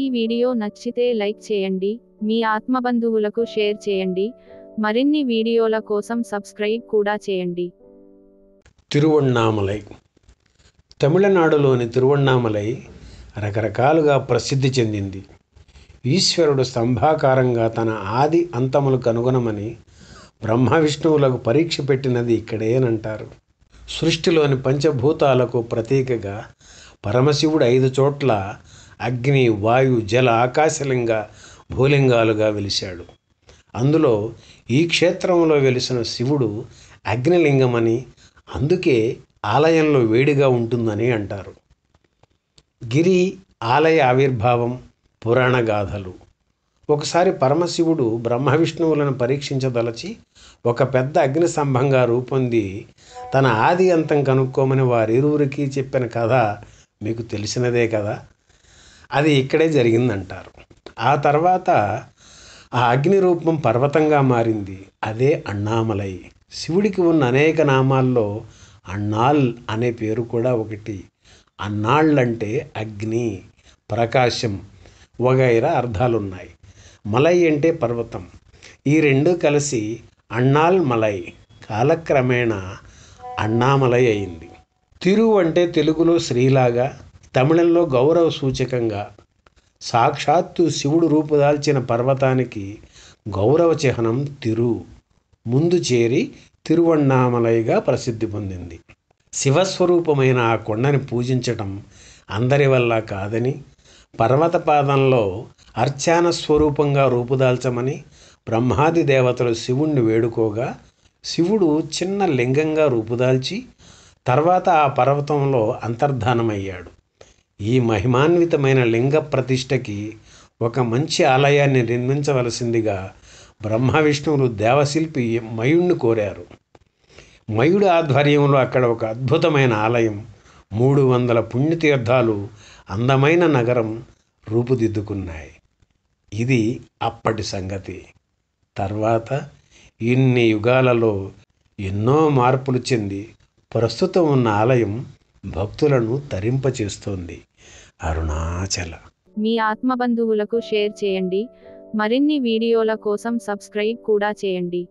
ఈ వీడియో నచ్చితే లైక్ చేయండి మీ ఆత్మబంధువులకు షేర్ చేయండి మరిన్ని వీడియోల కోసం సబ్స్క్రైబ్ కూడా చేయండి తిరువణ్ణామలై తమిళనాడులోని తిరువణ్ణామలై రకరకాలుగా ప్రసిద్ధి చెందింది ఈశ్వరుడు స్తంభాకారంగా తన ఆది అంతములు కనుగొనమని బ్రహ్మ విష్ణువులకు పరీక్ష పెట్టినది ఇక్కడేనంటారు సృష్టిలోని పంచభూతాలకు ప్రతీకగా పరమశివుడు ఐదు చోట్ల అగ్ని వాయు జల ఆకాశలింగ భూలింగాలుగా వెలిశాడు అందులో ఈ క్షేత్రంలో వెలిసిన శివుడు అగ్నిలింగమని అందుకే ఆలయంలో వేడిగా ఉంటుందని అంటారు గిరి ఆలయ ఆవిర్భావం పురాణ గాథలు ఒకసారి పరమశివుడు బ్రహ్మ విష్ణువులను పరీక్షించదలచి ఒక పెద్ద అగ్ని సంభంగా రూపొంది తన ఆది అంతం కనుక్కోమని వారిరువురికి చెప్పిన కథ మీకు తెలిసినదే కదా అది ఇక్కడే జరిగిందంటారు ఆ తర్వాత ఆ అగ్ని రూపం పర్వతంగా మారింది అదే అన్నామలై శివుడికి ఉన్న అనేక నామాల్లో అన్నాల్ అనే పేరు కూడా ఒకటి అన్నాళ్ళంటే అగ్ని ప్రకాశం వగైరా అర్థాలున్నాయి మలై అంటే పర్వతం ఈ రెండు కలిసి అన్నాల్ మలై కాలక్రమేణా అన్నామలై అయింది తిరు అంటే తెలుగులో శ్రీలాగా తమిళంలో గౌరవ సూచకంగా సాక్షాత్తు శివుడు రూపుదాల్చిన పర్వతానికి గౌరవ చిహ్నం తిరు ముందు చేరి తిరువన్నామలైగా ప్రసిద్ధి పొందింది శివస్వరూపమైన ఆ కొండని పూజించటం అందరి వల్ల కాదని పర్వత పాదంలో అర్చాన స్వరూపంగా రూపుదాల్చమని బ్రహ్మాది దేవతలు శివుణ్ణి వేడుకోగా శివుడు చిన్న లింగంగా రూపుదాల్చి తర్వాత ఆ పర్వతంలో అంతర్ధానమయ్యాడు ఈ మహిమాన్వితమైన లింగ ప్రతిష్టకి ఒక మంచి ఆలయాన్ని నిర్మించవలసిందిగా బ్రహ్మ విష్ణువులు దేవశిల్పి మయుణ్ణి కోరారు మయుడి ఆధ్వర్యంలో అక్కడ ఒక అద్భుతమైన ఆలయం మూడు వందల పుణ్యతీర్థాలు అందమైన నగరం రూపుదిద్దుకున్నాయి ఇది అప్పటి సంగతి తర్వాత ఇన్ని యుగాలలో ఎన్నో మార్పులు చెంది ప్రస్తుతం ఉన్న ఆలయం భక్తులను తరింపచేస్తోంది అరుణాచల మీ ఆత్మబంధువులకు షేర్ చేయండి మరిన్ని వీడియోల కోసం సబ్స్క్రైబ్ కూడా చేయండి